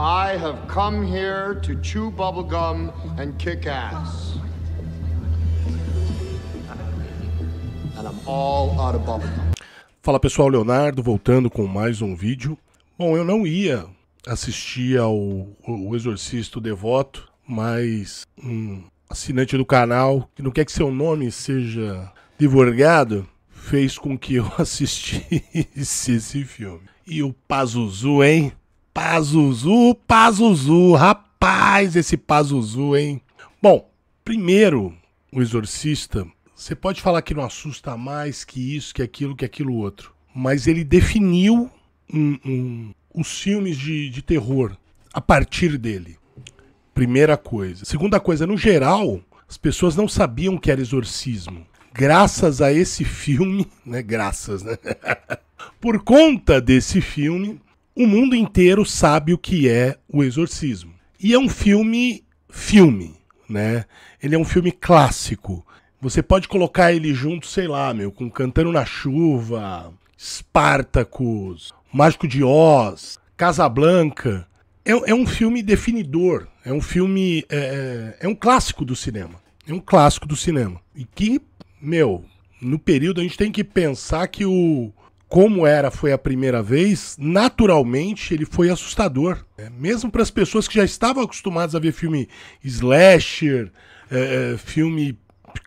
I have come here to chew bubblegum and kick ass. And I'm all out of bubblegum. Fala pessoal, Leonardo voltando com mais um vídeo. Bom, eu não ia assistir ao o Exorcisto Devoto, mas um assinante do canal que não quer que seu nome seja divulgado fez com que eu assistisse esse filme. E o Pazuzu, hein? Pazuzu, Pazuzu, rapaz, esse Pazuzu, hein? Bom, primeiro, o exorcista, você pode falar que não assusta mais que isso, que aquilo, que aquilo outro, mas ele definiu um, um, os filmes de, de terror a partir dele. Primeira coisa. Segunda coisa, no geral, as pessoas não sabiam que era exorcismo. Graças a esse filme, né? Graças, né? Por conta desse filme, o mundo inteiro sabe o que é o exorcismo. E é um filme filme, né? Ele é um filme clássico. Você pode colocar ele junto, sei lá, meu, com Cantando na Chuva, Spartacus, Mágico de Oz, Casablanca. É, é um filme definidor, é um filme. É, é, é um clássico do cinema. É um clássico do cinema. E que, meu, no período a gente tem que pensar que o, como era foi a primeira vez, naturalmente ele foi assustador. Né? Mesmo para as pessoas que já estavam acostumadas a ver filme slasher, é, é, filme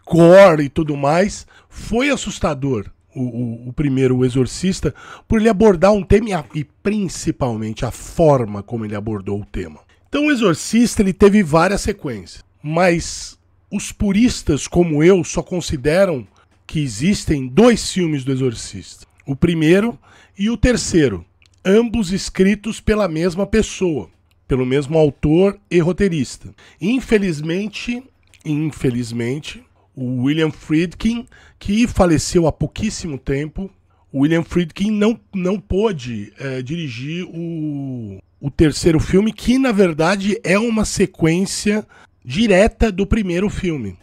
gore e tudo mais, foi assustador. O, o, o, primeiro, o Exorcista, por ele abordar um tema e, principalmente a forma como ele abordou o tema. Então, o Exorcista ele teve várias sequências, mas os puristas como eu só consideram que existem dois filmes do Exorcista o primeiro e o terceiro, ambos escritos pela mesma pessoa, pelo mesmo autor e roteirista. Infelizmente, infelizmente, o William Friedkin, que faleceu há pouquíssimo tempo, William Friedkin não, não pôde é, dirigir o, o terceiro filme, que na verdade é uma sequência direta do primeiro filme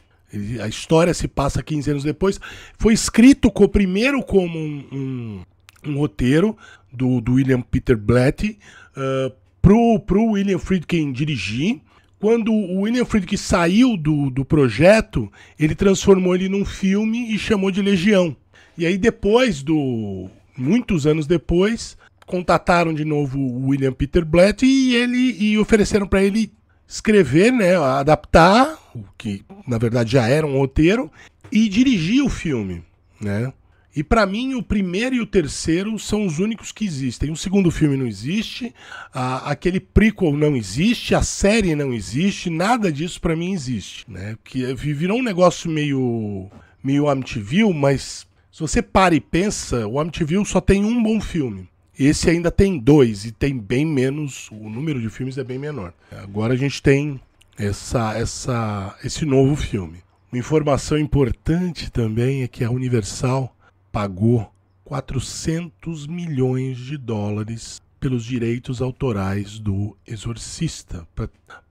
a história se passa 15 anos depois. Foi escrito co, primeiro como um, um, um roteiro do, do, William Peter Blatty uh, pro, pro William Friedkin dirigir. Quando o William Friedkin saiu do, do projeto, ele transformou ele num filme e chamou de Legião. E aí depois do... Muitos anos depois, contataram de novo o William Peter Blatty e ele e ofereceram para ele escrever, né, adaptar, o que na verdade já era um roteiro, e dirigir o filme, né? E para mim o primeiro e o terceiro são os únicos que existem. O segundo filme não existe, a, aquele prequel não existe, a série não existe, nada disso para mim existe, né? Que é, virou um negócio meio meio Amityville, mas se você para e pensa, o Amityville só tem um bom filme, esse ainda tem dois e tem bem menos, o número de filmes é bem menor. Agora a gente tem essa, essa, esse novo filme. Uma informação importante também é que a Universal pagou 400 milhões de dólares pelos direitos autorais do Exorcista,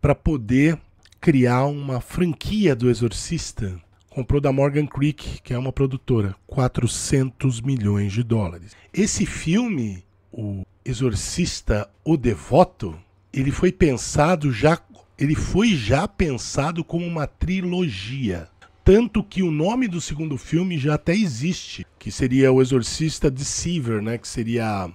para poder criar uma franquia do Exorcista. Comprou da Morgan Creek, que é uma produtora, 400 milhões de dólares. Esse filme o Exorcista O Devoto, ele foi pensado já ele foi já pensado como uma trilogia, tanto que o nome do segundo filme já até existe, que seria O Exorcista Deceiver, né, que seria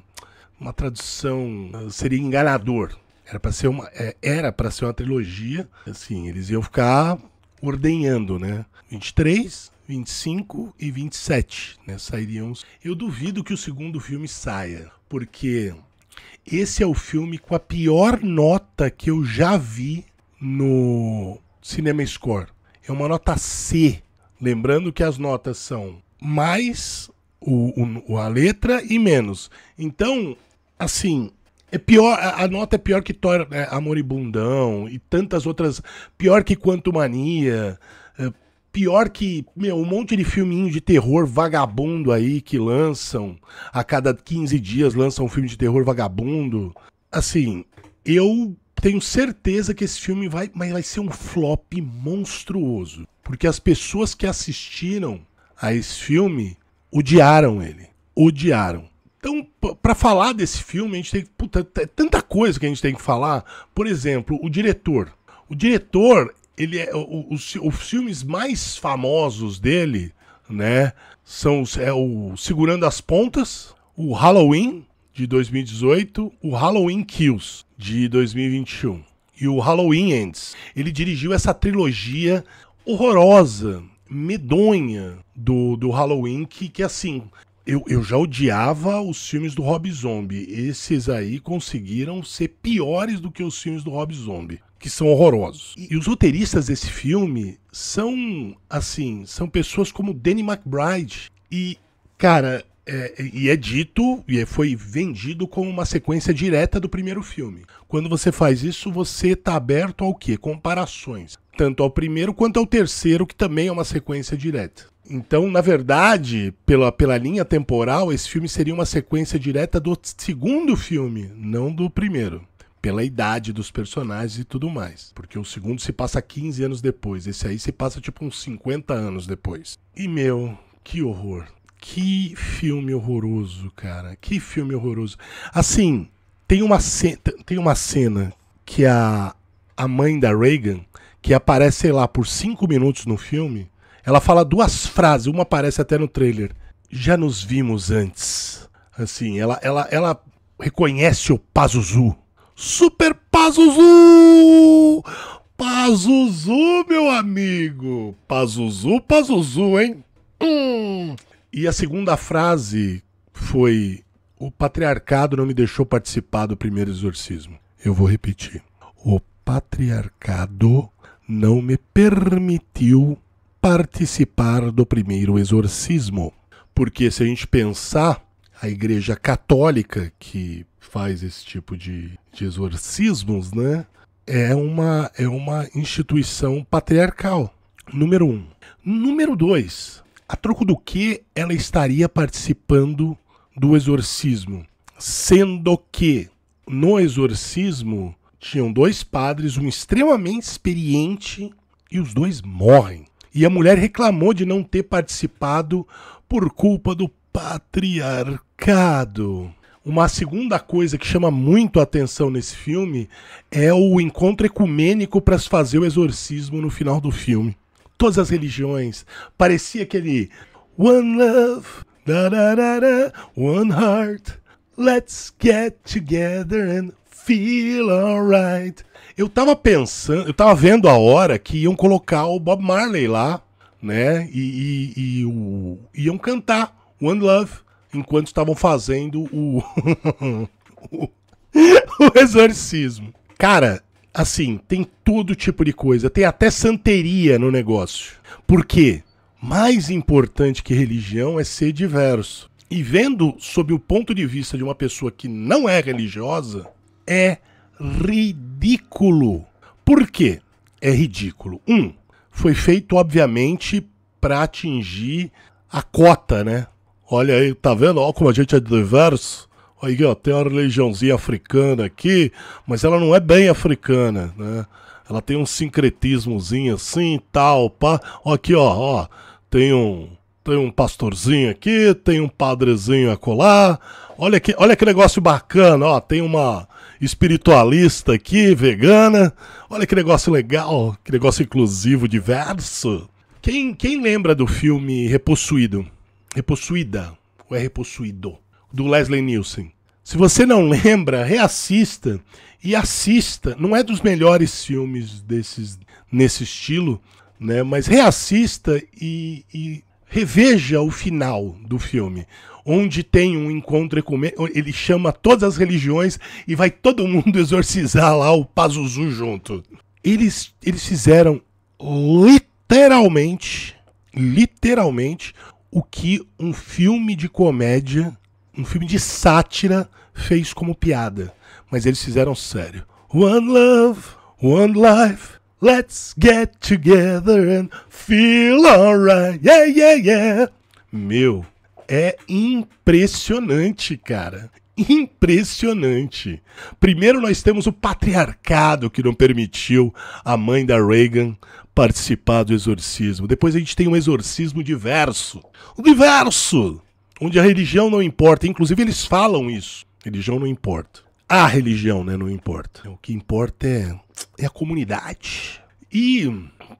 uma tradução seria enganador. Era para ser uma é, era para ser uma trilogia, assim, eles iam ficar ordenhando, né? 23, 25 e 27, né? Sairiam. Eu duvido que o segundo filme saia, porque esse é o filme com a pior nota que eu já vi no Cinema Score. É uma nota C. Lembrando que as notas são mais o, o a letra e menos. Então, assim, é pior, a, a nota é pior que Tor, é, Amoribundão e tantas outras. Pior que Quanto Mania. É, Pior que, meu, um monte de filminho de terror vagabundo aí que lançam. A cada 15 dias lançam um filme de terror vagabundo. Assim, eu tenho certeza que esse filme vai, mas vai ser um flop monstruoso. Porque as pessoas que assistiram a esse filme odiaram ele. Odiaram. Então, para falar desse filme, a gente tem. Puta, é tanta coisa que a gente tem que falar. Por exemplo, o diretor. O diretor ele é, os, os filmes mais famosos dele, né, são é o Segurando as Pontas, o Halloween de 2018, o Halloween Kills de 2021 e o Halloween Ends. Ele dirigiu essa trilogia horrorosa, medonha do, do Halloween que, que assim, eu, eu, já odiava os filmes do Rob Zombie. Esses aí conseguiram ser piores do que os filmes do Rob Zombie que são horrorosos. E, e os roteiristas desse filme são, assim, são pessoas como Danny McBride. E, cara, é, é e é dito, e é, foi vendido como uma sequência direta do primeiro filme. Quando você faz isso, você está aberto ao quê? Comparações. Tanto ao primeiro quanto ao terceiro, que também é uma sequência direta. Então, na verdade, pela, pela linha temporal, esse filme seria uma sequência direta do segundo filme, não do primeiro pela idade dos personagens e tudo mais. Porque o segundo se passa 15 anos depois, esse aí se passa tipo uns 50 anos depois. E meu, que horror. Que filme horroroso, cara. Que filme horroroso. Assim, tem uma, ce... tem uma cena que a, a mãe da Reagan, que aparece, sei lá, por cinco minutos no filme, ela fala duas frases, uma aparece até no trailer. Já nos vimos antes. Assim, ela, ela, ela reconhece o Pazuzu Super Pazuzu! Pazuzu, meu amigo! Pazuzu, Pazuzu, hein? Hum. E a segunda frase foi: O patriarcado não me deixou participar do primeiro exorcismo. Eu vou repetir. O patriarcado não me permitiu participar do primeiro exorcismo. Porque se a gente pensar a Igreja Católica que faz esse tipo de, de exorcismos, né? É uma, é uma instituição patriarcal. Número um. Número dois. A troco do que ela estaria participando do exorcismo? Sendo que no exorcismo tinham dois padres, um extremamente experiente e os dois morrem. E a mulher reclamou de não ter participado por culpa do patriarcado. Uma segunda coisa que chama muito a atenção nesse filme é o encontro ecumênico para se fazer o exorcismo no final do filme. Todas as religiões. Parecia aquele One Love, da, da, da, da, One Heart, Let's Get Together and Feel Alright. Eu tava pensando, eu tava vendo a hora que iam colocar o Bob Marley lá, né? E, e, e o, iam cantar One Love enquanto estavam fazendo o, o, exorcismo. Cara, assim, tem todo tipo de coisa, tem até santeria no negócio. Por quê? Mais importante que religião é ser diverso. E vendo sob o ponto de vista de uma pessoa que não é religiosa, é ridículo. Por quê? É ridículo. Um, foi feito obviamente para atingir a cota, né? Olha aí, tá vendo? Olha como a gente é diverso. Aí, ó, tem uma religiãozinha africana aqui, mas ela não é bem africana, né? Ela tem um sincretismozinho assim, tal, pá. aqui, ó, ó, tem um, tem um pastorzinho aqui, tem um padrezinho acolá. Olha que, olha que negócio bacana, ó, tem uma espiritualista aqui, vegana. Olha que negócio legal, que negócio inclusivo, diverso. Quem, quem lembra do filme Repossuído? Repossuída, ou é Repossuído, do Leslie Nielsen. Se você não lembra, reassista e assista. Não é dos melhores filmes desses nesse estilo, né? Mas reassista e, e reveja o final do filme, onde tem um encontro ecumênico. Ele chama todas as religiões e vai todo mundo exorcizar lá o Pazuzu junto. Eles eles fizeram literalmente, literalmente o que um filme de comédia, um filme de sátira fez como piada, mas eles fizeram sério. One love, one life. Let's get together and feel alright. Yeah, yeah, yeah. Meu, é impressionante, cara. Impressionante. Primeiro, nós temos o patriarcado que não permitiu a mãe da Reagan participar do exorcismo. Depois a gente tem um exorcismo diverso. Diverso! Onde a religião não importa. Inclusive, eles falam isso. Religião não importa. A religião, né? Não importa. O que importa é, é a comunidade. E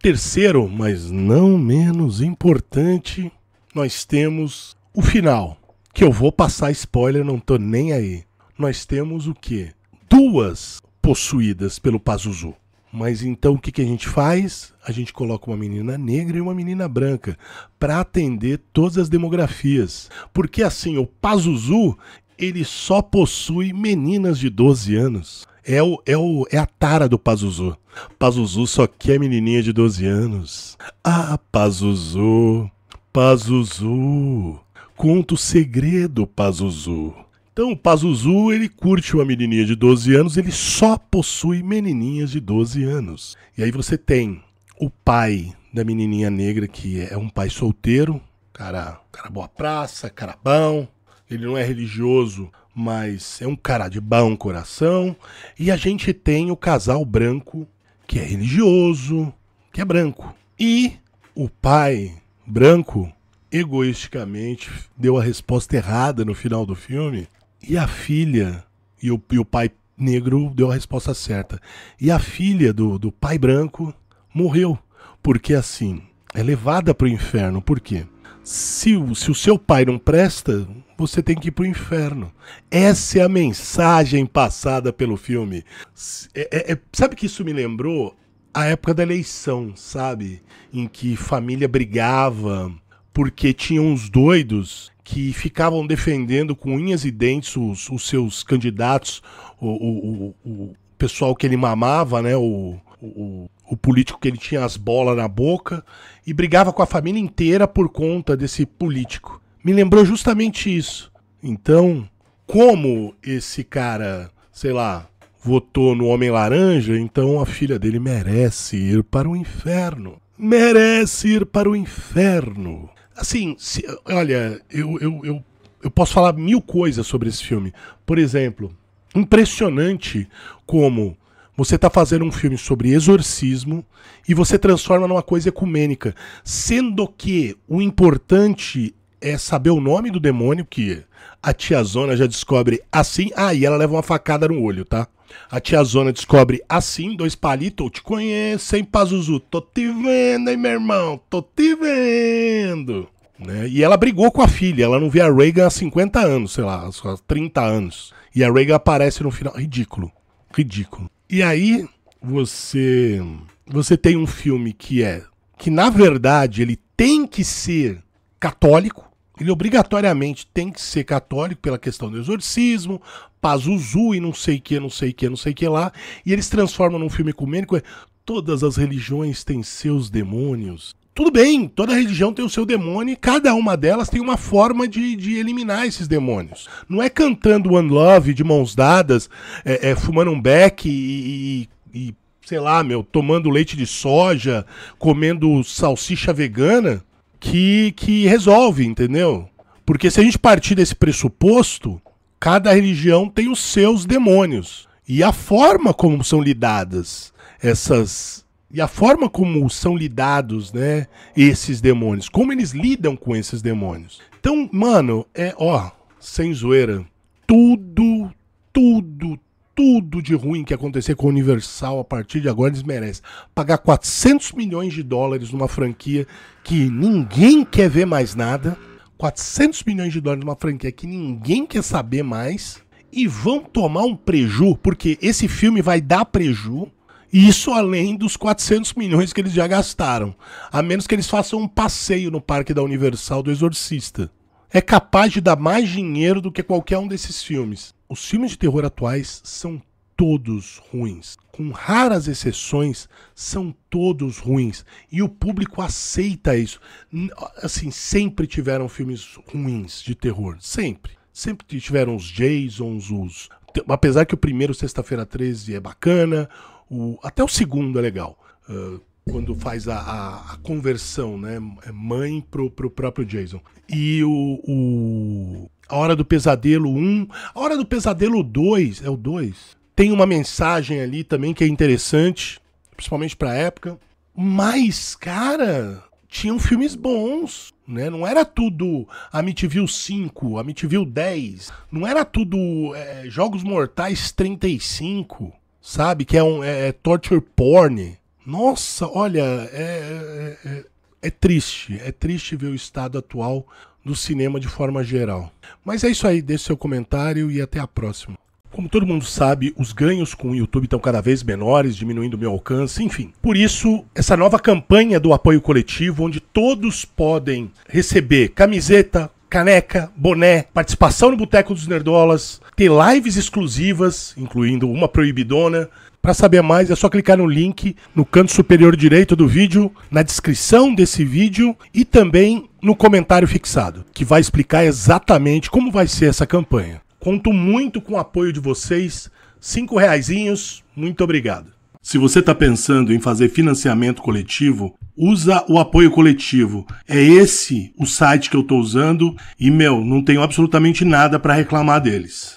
terceiro, mas não menos importante, nós temos o final. Que eu vou passar spoiler, não tô nem aí. Nós temos o quê? Duas possuídas pelo Pazuzu. Mas então o que, que a gente faz? A gente coloca uma menina negra e uma menina branca para atender todas as demografias. Porque assim, o Pazuzu, ele só possui meninas de 12 anos. É, o, é, o, é a tara do Pazuzu. Pazuzu só quer menininha de 12 anos. Ah, Pazuzu, Pazuzu, conta o segredo, Pazuzu. Então o Pazuzu, ele curte uma menininha de 12 anos, ele só possui menininhas de 12 anos. E aí você tem o pai da menininha negra, que é um pai solteiro, cara, cara boa praça, cara bom, ele não é religioso, mas é um cara de bom coração. E a gente tem o casal branco, que é religioso, que é branco. E o pai branco, egoisticamente, deu a resposta errada no final do filme, e a filha, e o, e o pai negro deu a resposta certa. E a filha do, do pai branco morreu, porque assim, é levada para o inferno. Por quê? Se o, se o seu pai não presta, você tem que ir para o inferno. Essa é a mensagem passada pelo filme. É, é, é, sabe que isso me lembrou a época da eleição, sabe? Em que família brigava porque tinham uns doidos que ficavam defendendo com unhas e dentes os, os seus candidatos, o, o, o, o, pessoal que ele mamava, né? O, o, o político que ele tinha as bolas na boca, e brigava com a família inteira por conta desse político. Me lembrou justamente isso. Então, como esse cara, sei lá, votou no Homem Laranja, então a filha dele merece ir para o inferno. Merece ir para o inferno. Assim, se, olha, eu, eu, eu, eu posso falar mil coisas sobre esse filme. Por exemplo, impressionante como você está fazendo um filme sobre exorcismo e você transforma numa coisa ecumênica, sendo que o importante é saber o nome do demônio, que a tia Zona já descobre assim. Ah, e ela leva uma facada no olho, tá? A tia Zona descobre assim, dois palitos, eu te conheço, hein, Pazuzu? Tô te vendo, hein, meu irmão? Tô te vendo. Né? E ela brigou com a filha, ela não vê a Reagan há 50 anos, sei lá, há 30 anos. E a Reagan aparece no final. Ridículo. Ridículo. E aí, você. Você tem um filme que é. Que na verdade ele tem que ser católico, ele obrigatoriamente tem que ser católico pela questão do exorcismo, Pazuzu e não sei que, não sei que, não sei que lá, e eles transformam num filme ecumênico, é, todas as religiões têm seus demônios. Tudo bem, toda religião tem o seu demônio e cada uma delas tem uma forma de, de eliminar esses demônios. Não é cantando One Love de mãos dadas, é, é fumando um beck e, e, e, sei lá, meu, tomando leite de soja, comendo salsicha vegana que, que resolve, entendeu? Porque se a gente partir desse pressuposto, cada religião tem os seus demônios. E a forma como são lidadas essas. E a forma como são lidados, né? Esses demônios. Como eles lidam com esses demônios. Então, mano, é ó, sem zoeira. Tudo, tudo, tudo de ruim que acontecer com a Universal a partir de agora, eles merecem. Pagar 400 milhões de dólares numa franquia que ninguém quer ver mais nada. 400 milhões de dólares numa franquia que ninguém quer saber mais. E vão tomar um preju, porque esse filme vai dar preju. Isso além dos 400 milhões que eles já gastaram. A menos que eles façam um passeio no parque da Universal do Exorcista. É capaz de dar mais dinheiro do que qualquer um desses filmes. Os filmes de terror atuais são todos ruins. Com raras exceções, são todos ruins. E o público aceita isso. Assim, sempre tiveram filmes ruins de terror. Sempre. Sempre tiveram os Jasons, os. Apesar que o primeiro, Sexta-feira 13, é bacana. O... Até o segundo é legal. Uh, quando faz a, a, a, conversão, né? É mãe pro, pro próprio Jason. E o, o, A Hora do Pesadelo 1. A Hora do Pesadelo 2, é o 2. Tem uma mensagem ali também que é interessante, principalmente pra época. Mas, cara, tinham filmes bons, né? Não era tudo Amityville 5, Amityville 10. Não era tudo é, Jogos Mortais 35, sabe? Que é um é, é torture porn nossa, olha, é, é, é, é triste. É triste ver o estado atual do cinema de forma geral. Mas é isso aí, deixe seu comentário e até a próxima. Como todo mundo sabe, os ganhos com o YouTube estão cada vez menores, diminuindo o meu alcance, enfim. Por isso, essa nova campanha do apoio coletivo, onde todos podem receber camiseta, caneca, boné, participação no Boteco dos Nerdolas, ter lives exclusivas, incluindo uma proibidona, para saber mais é só clicar no link no canto superior direito do vídeo, na descrição desse vídeo e também no comentário fixado, que vai explicar exatamente como vai ser essa campanha. Conto muito com o apoio de vocês. Cinco reaisinhos, muito obrigado. Se você está pensando em fazer financiamento coletivo, usa o apoio coletivo. É esse o site que eu estou usando e, meu, não tenho absolutamente nada para reclamar deles.